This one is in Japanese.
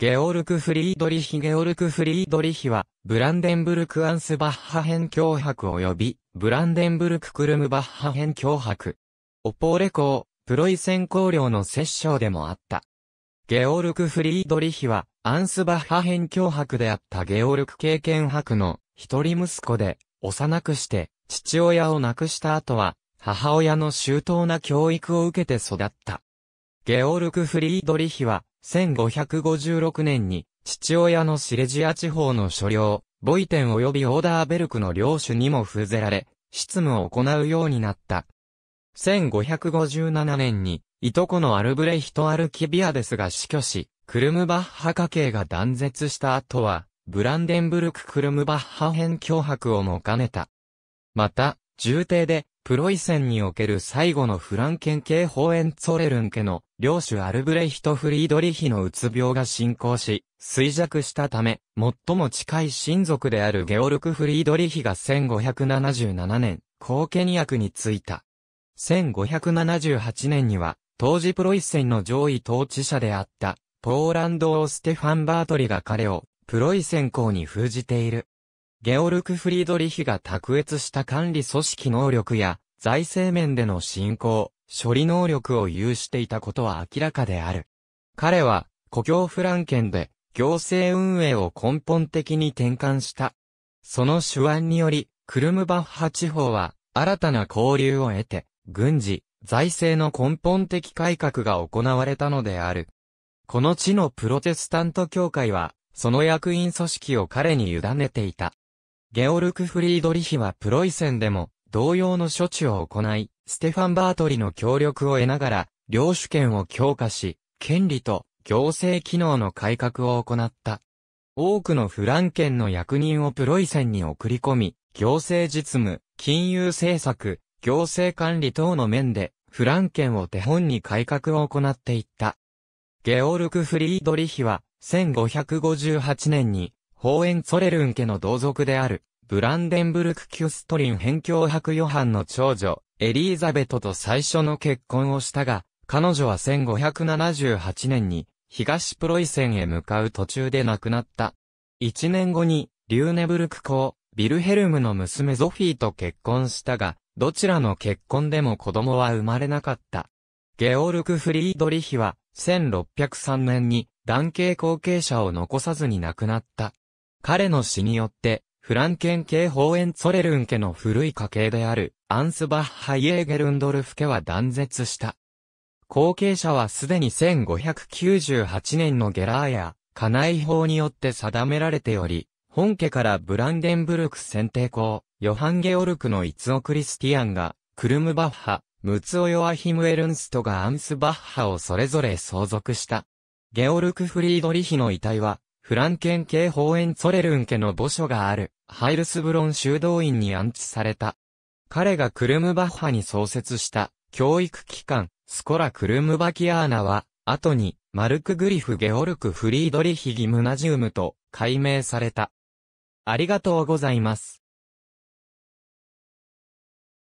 ゲオルク・フリードリヒ・ゲオルク・フリードリヒは、ブランデンブルク・アンスバッハ編脅迫及び、ブランデンブルク・クルムバッハ編脅迫。オポーレ公、プロイセン公領の摂政でもあった。ゲオルク・フリードリヒは、アンスバッハ編脅迫であったゲオルク経験博の一人息子で、幼くして、父親を亡くした後は、母親の周到な教育を受けて育った。ゲオルク・フリードリヒは、1556年に、父親のシレジア地方の所領、ボイテン及びオーダーベルクの領主にも封ぜられ、執務を行うようになった。1557年に、いとこのアルブレヒト・アルキビアデスが死去し、クルムバッハ家系が断絶した後は、ブランデンブルク・クルムバッハ編脅迫をも兼ねた。また、重帝で、プロイセンにおける最後のフランケン系ホーエンツォレルン家の領主アルブレヒト・フリードリヒのうつ病が進行し、衰弱したため、最も近い親族であるゲオルク・フリードリヒが1577年、後家に役に就いた。1578年には、当時プロイセンの上位統治者であった、ポーランド王ステファン・バートリが彼を、プロイセン公に封じている。ゲオルク・フリードリヒが卓越した管理組織能力や、財政面での進行、処理能力を有していたことは明らかである。彼は、故郷フランケンで、行政運営を根本的に転換した。その手腕により、クルムバッハ地方は、新たな交流を得て、軍事、財政の根本的改革が行われたのである。この地のプロテスタント教会は、その役員組織を彼に委ねていた。ゲオルク・フリードリヒはプロイセンでも同様の処置を行い、ステファン・バートリの協力を得ながら、領主権を強化し、権利と行政機能の改革を行った。多くのフランケンの役人をプロイセンに送り込み、行政実務、金融政策、行政管理等の面で、フランケンを手本に改革を行っていった。ゲオルク・フリードリヒは、1558年に、ホーエンツォレルン家の同族である、ブランデンブルク・キュストリン辺境伯ヨハンの長女、エリーザベトと最初の結婚をしたが、彼女は1578年に、東プロイセンへ向かう途中で亡くなった。一年後に、リューネブルク公、ビルヘルムの娘ゾフィーと結婚したが、どちらの結婚でも子供は生まれなかった。ゲオルク・フリードリヒは、1603年に、男系後継者を残さずに亡くなった。彼の死によって、フランケン系ホーエンツォレルン家の古い家系である、アンスバッハ・イエーゲルンドルフ家は断絶した。後継者はすでに1598年のゲラーや、家内法によって定められており、本家からブランデンブルク選定校、ヨハン・ゲオルクのツオクリスティアンが、クルムバッハ、ムツオ・ヨアヒム・エルンストがアンスバッハをそれぞれ相続した。ゲオルク・フリードリヒの遺体は、フランケン系法園ツォレルン家の墓所がある、ハイルスブロン修道院に安置された。彼がクルムバッハに創設した、教育機関、スコラ・クルムバキアーナは、後に、マルク・グリフ・ゲオルク・フリードリヒ・ギムナジウムと、改名された。ありがとうございます。